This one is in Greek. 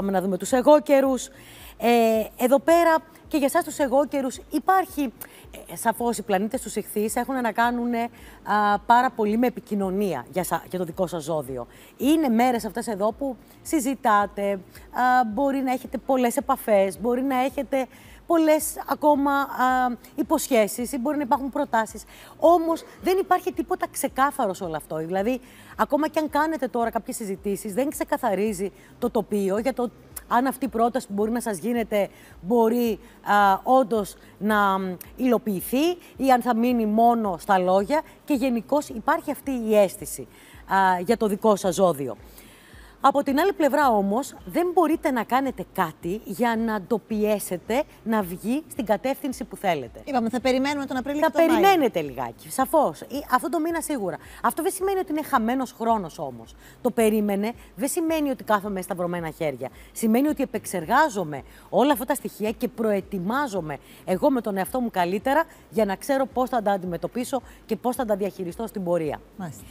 πάμε να δούμε τους εγώ Ε, εδώ πέρα και για εσάς τους εγώκερους υπάρχει, ε, σαφώς οι πλανήτες τους ηχθείς έχουν να κάνουν ε, πάρα πολύ με επικοινωνία για, για το δικό σας ζώδιο. Είναι μέρες αυτές εδώ που συζητάτε, μπορεί να έχετε πολλές επαφές, μπορεί να έχετε πολλές ακόμα υποσχέσεις ή μπορεί να υπάρχουν προτάσεις. Όμως δεν υπάρχει τίποτα ξεκάθαρο σε όλο αυτό. Δηλαδή, ακόμα και αν κάνετε τώρα κάποιες συζητήσεις, δεν ξεκαθαρίζει το τοπίο για το αν αυτή η πρόταση που μπορεί να σας γίνεται μπορεί όντως να υλοποιηθεί ή αν θα μείνει μόνο στα λόγια και γενικώς υπάρχει αυτή η αίσθηση για το δικό σας ζώδιο. Από την άλλη πλευρά όμως δεν μπορείτε να κάνετε κάτι για να το πιέσετε να βγει στην κατεύθυνση που θέλετε. Είπαμε θα περιμένουμε τον Απρίλιο Θα και τον περιμένετε λιγάκι, σαφώς. Ε, αυτό το μήνα σίγουρα. Αυτό δεν σημαίνει ότι είναι χαμένος χρόνος όμως. Το περίμενε δεν σημαίνει ότι κάθομαι στα βρωμένα χέρια. Σημαίνει ότι επεξεργάζομαι όλα αυτά τα στοιχεία και προετοιμάζομαι εγώ με τον εαυτό μου καλύτερα για να ξέρω πώς θα τα αντιμετωπίσω και πώς θα τα διαχειριστώ στην πορεία. Μάλιστα.